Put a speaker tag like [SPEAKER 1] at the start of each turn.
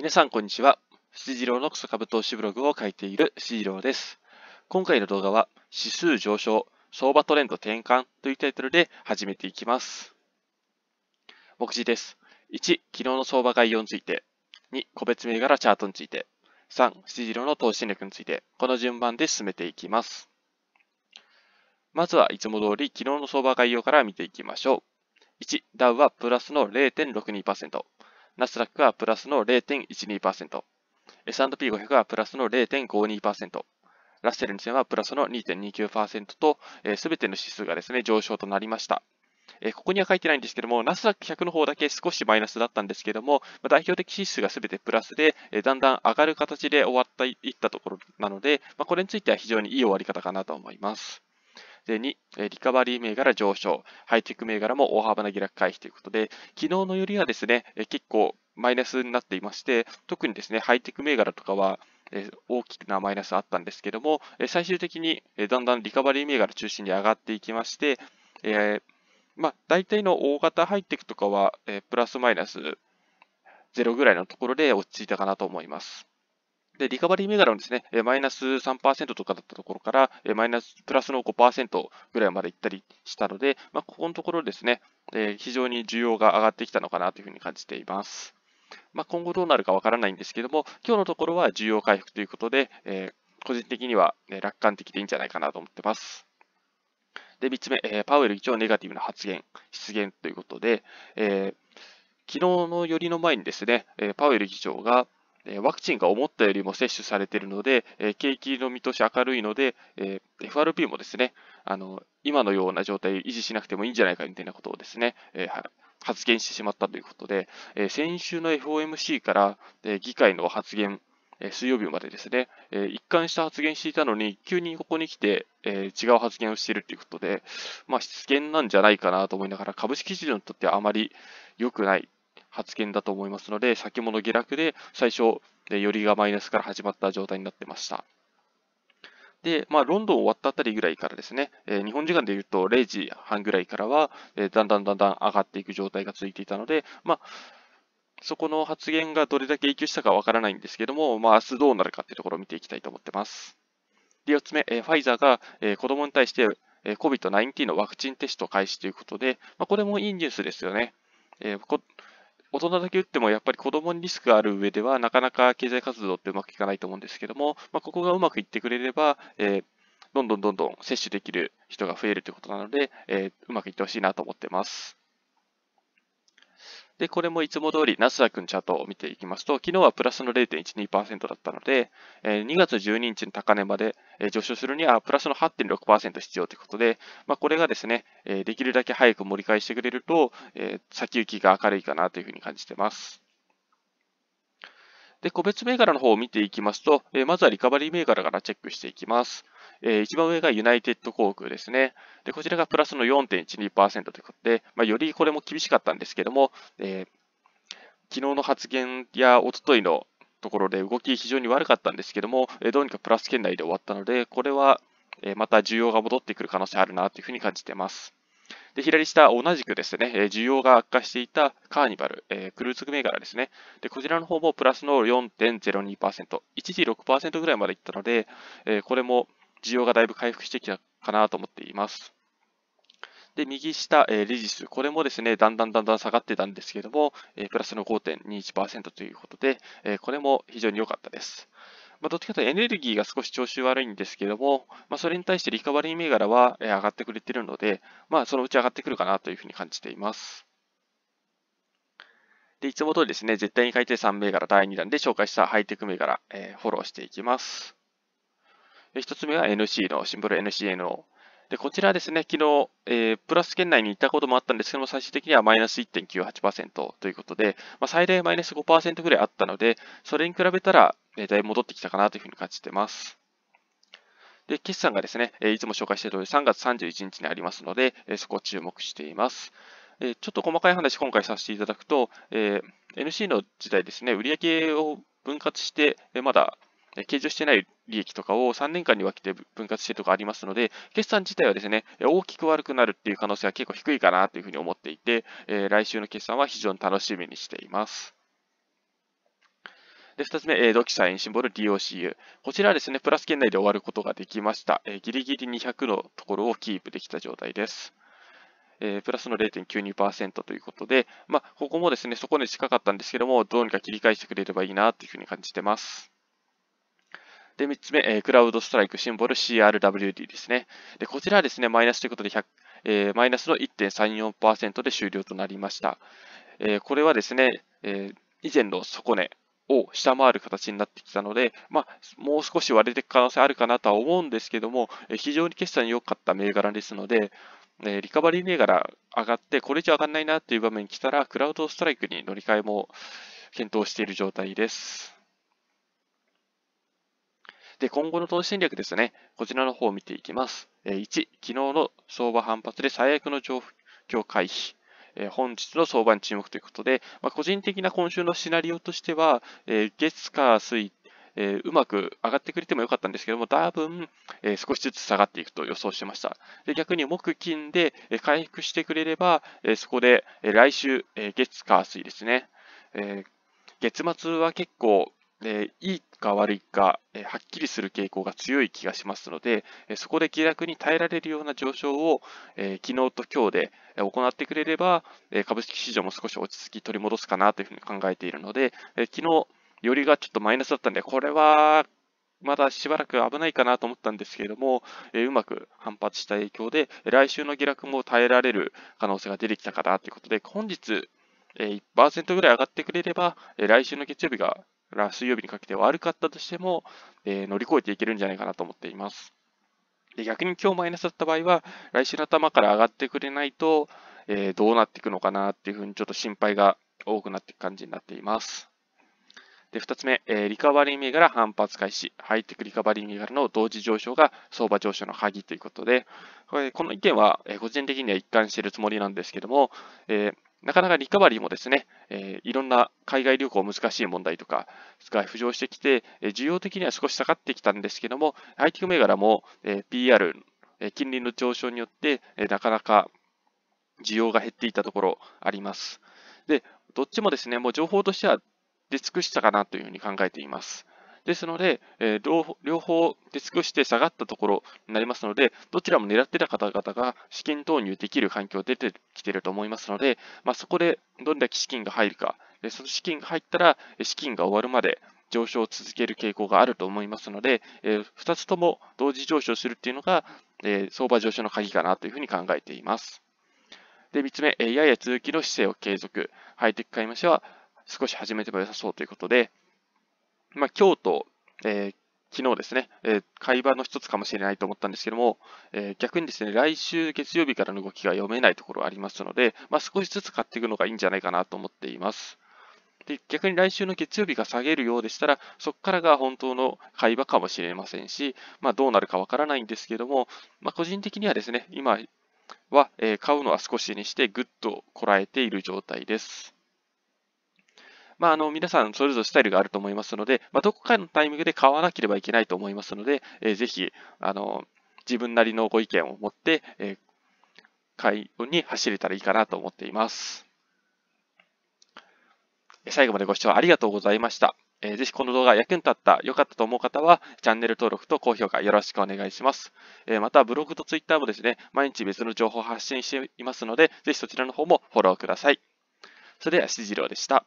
[SPEAKER 1] 皆さんこんにちは。七次郎の草株投資ブログを書いている七次郎です。今回の動画は指数上昇、相場トレンド転換というタイトルで始めていきます。目次です。1、昨日の相場概要について。2、個別銘柄チャートについて。3、七次郎の投資戦略について。この順番で進めていきます。まずはいつも通り昨日の相場概要から見ていきましょう。1、ダウはプラスの0.62%。ナスダックはプラスの0.12%、S&P500 はプラスの0.52%、ラッセル2000はプラスの2.29%と、す、べ、ての指数がですね、上昇となりました。えここには書いてないんですけども、ナスダック100の方だけ少しマイナスだったんですけども、ま代表的指数が全てプラスで、えだんだん上がる形で終わっていったところなので、まこれについては非常にいい終わり方かなと思います。で、2、リカバリー銘柄上昇、ハイテク銘柄も大幅な下落回避ということで、昨日のよりはですね、結構マイナスになっていまして、特にですね、ハイテク銘柄とかは、大きなマイナスあったんですけども、最終的にだんだんリカバリー銘柄中心に上がっていきまして、えー、まあ、大体の大型ハイテクとかは、えプラスマイナス0ぐらいのところで落ち着いたかなと思います。で、リカバリー銘柄もですね、マイナス3%とかだったところから、マイナス、プラスの5%ぐらいまでいったりしたので、まあ、ここのところですね、え非常に需要が上がってきたのかなというふうに感じています。まあ、今後どうなるかわからないんですけども、今日のところは需要回復ということで、えー、個人的には、ね、楽観的でいいんじゃないかなと思ってます。で、3つ目、えー、パウエル議長ネガティブな発言、失言ということで、えー、昨日の寄りの前にですね、えー、パウエル議長が、ワクチンが思ったよりも接種されているので、景気の見通し明るいので、FRP もですね、あの、今のような状態を維持しなくてもいいんじゃないかみたいなことをですね、発言してしまったということで、先週の FOMC から議会の発言、水曜日までですね、一貫した発言していたのに、急にここに来て、違う発言をしているということで、まあ、失言なんじゃないかなと思いながら、株式市場にとってはあまり良くない発言だと思いますので、先物下落で最初、よりがマイナスから始まった状態になってました。で、まあ、ロンドン終わったあたりぐらいからですね、えー、日本時間で言うと0時半ぐらいからは、えー、だんだんだんだん上がっていく状態が続いていたので、まあ、そこの発言がどれだけ影響したかわからないんですけども、まあ、明日どうなるかっていうところを見ていきたいと思ってます。で、4つ目、えー、ファイザーが、えー、子供に対して、えー、COVID-19 のワクチンテスト開始ということで、まあ、これもいいニュースですよね。えー、大人だけ打ってもやっぱり子供にリスクがある上ではなかなか経済活動ってうまくいかないと思うんですけども、まあ、ここがうまくいってくれれば、えー、どんどんどんどん接種できる人が増えるということなので、えー、うまくいってほしいなと思ってます。で、これもいつも通りナスダックのチャートを見ていきますと、昨日はプラスの0.12%だったので、2月12日の高値まで上昇するにはプラスの8.6%必要ということで、まあ、これがですね、できるだけ早く盛り返してくれると、先行きが明るいかなというふうに感じています。で、個別銘柄の方を見ていきますと、まずはリカバリー銘柄からチェックしていきます。えー、一番上がユナイテッド航空ですね。で、こちらがプラスの4.12%ということで、まあ、よりこれも厳しかったんですけども、えー、昨日の発言やおとといのところで動き非常に悪かったんですけども、えー、どうにかプラス圏内で終わったので、これは、えまた需要が戻ってくる可能性あるなというふうに感じています。で、左下、同じくですね、え需要が悪化していたカーニバル、えー、クルーズ銘柄ですね。で、こちらの方もプラスの4.02%、一時6%ぐらいまでいったので、えー、これも需要がだいぶ回復してきたかなと思っています。で、右下、えー、レジス。これもですね、だんだんだんだん下がってたんですけども、えー、プラスの5.21%ということで、えー、これも非常に良かったです。まあ、どっちかというとエネルギーが少し調子悪いんですけども、まあ、それに対してリカバリー銘柄は上がってくれてるので、まあ、そのうち上がってくるかなというふうに感じています。で、いつも通りですね、絶対に買いて3銘柄第2弾で紹介したハイテク銘柄、えー、フォローしていきます。1つ目は NC の、シンボル n c n o で、こちらですね、昨日、えー、プラス圏内に行ったこともあったんですけども、最終的にはマイナス1.98%ということで、まあ、最大マイナス5%ぐらいあったので、それに比べたら、えー、だいぶ戻ってきたかなというふうに感じてます。で、決算がですね、えー、いつも紹介している通り3月31日にありますので、えー、そこを注目しています。えー、ちょっと細かい話、今回させていただくと、えー、NC の時代ですね、売上を分割して、まだ計上してない利益とかを3年間に分けて分割してるとかありますので、決算自体はですね、大きく悪くなるっていう可能性は結構低いかなというふうに思っていて、え来週の決算は非常に楽しみにしています。で、2つ目、えドキサインシンボル DOCU。こちらはですね、プラス圏内で終わることができました。えー、ギリギリ200のところをキープできた状態です。えー、プラスの0.92%ということで、まあ、ここもですね、そこに近かったんですけども、どうにか切り返してくれればいいなというふうに感じてます。で、3つ目、えー、クラウドストライクシンボル CRWD ですね。で、こちらはですね、マイナスということで100、えー、マイナスの1.34%で終了となりました。えー、これはですね、え以前の底値を下回る形になってきたので、まあ、もう少し割れていく可能性あるかなとは思うんですけども、え非常に決算に良かった銘柄ですので、えリカバリー銘柄上がって、これ以上上がらないなという場面に来たら、クラウドストライクに乗り換えも検討している状態です。で、今後の投資戦略ですね。こちらの方を見ていきます。1、昨日の相場反発で最悪の状況回避。本日の相場に注目ということで、まあ、個人的な今週のシナリオとしては、月、火、水、えうまく上がってくれてもよかったんですけども、多分、え少しずつ下がっていくと予想してました。で逆に木、金で、え回復してくれれば、えそこで、え来週、え月、火、水ですね。え月末は結構、で、いいか悪いか、えはっきりする傾向が強い気がしますので、えそこで気楽に耐えられるような上昇を、え昨日と今日で行ってくれれば、え株式市場も少し落ち着き取り戻すかなというふうに考えているので、え昨日、よりがちょっとマイナスだったんで、これはまだしばらく危ないかなと思ったんですけれども、えうまく反発した影響で、来週の下落も耐えられる可能性が出てきたかなということで、本日、え1%ぐらい上がってくれれば、来週の月曜日がから水曜日にかけて悪かったとしても、えー、乗り越えていけるんじゃないかなと思っています。で逆に今日マイナスだった場合は、来週の頭から上がってくれないと、えー、どうなっていくのかなっていうふうにちょっと心配が多くなっていく感じになっています。で、2つ目、えー、リカバリー銘柄反発開始。ハイテクリカバリー銘柄の同時上昇が相場上昇の鍵ということで、ここの意見は、えー、個人的には一貫しているつもりなんですけども、えー、なかなかリカバリーもですね、えいろんな海外旅行難しい問題とかが浮上してきて、え需要的には少し下がってきたんですけども、ハイテク銘柄も、え PR、え金利の上昇によって、えなかなか需要が減っていたところあります。で、どっちもですね、もう情報としては出尽くしたかなというふうに考えています。ですので、えー、両方出尽くして下がったところになりますので、どちらも狙ってた方々が資金投入できる環境出てきていると思いますので、まあ、そこでどれだけ資金が入るか、でその資金が入ったら、資金が終わるまで上昇を続ける傾向があると思いますので、えー、2つとも同時上昇するっていうのが、えー、相場上昇の鍵かなというふうに考えています。で、3つ目、やや続きの姿勢を継続。ハイテク買い増しは、少し始めても良さそうということで、まあ、今と、えー、昨日ですね、えー、会話の一つかもしれないと思ったんですけども、えー、逆にですね、来週月曜日からの動きが読めないところありますので、まあ、少しずつ買っていくのがいいんじゃないかなと思っています。で逆に来週の月曜日が下げるようでしたら、そこからが本当の会話かもしれませんし、まあ、どうなるかわからないんですけども、まあ、個人的にはですね、今は、え買うのは少しにしてぐっとこらえている状態です。まあ、あの、皆さんそれぞれスタイルがあると思いますので、まあ、どこかのタイミングで買わなければいけないと思いますので、えー、ぜひ、あの、自分なりのご意見を持って、えー、買いに走れたらいいかなと思っています。最後までご視聴ありがとうございました。えぜひこの動画役に立った、良かったと思う方は、チャンネル登録と高評価よろしくお願いします。えまた、ブログとツイッターもですね、毎日別の情報を発信していますので、ぜひそちらの方もフォローください。それでは、しじろうでした。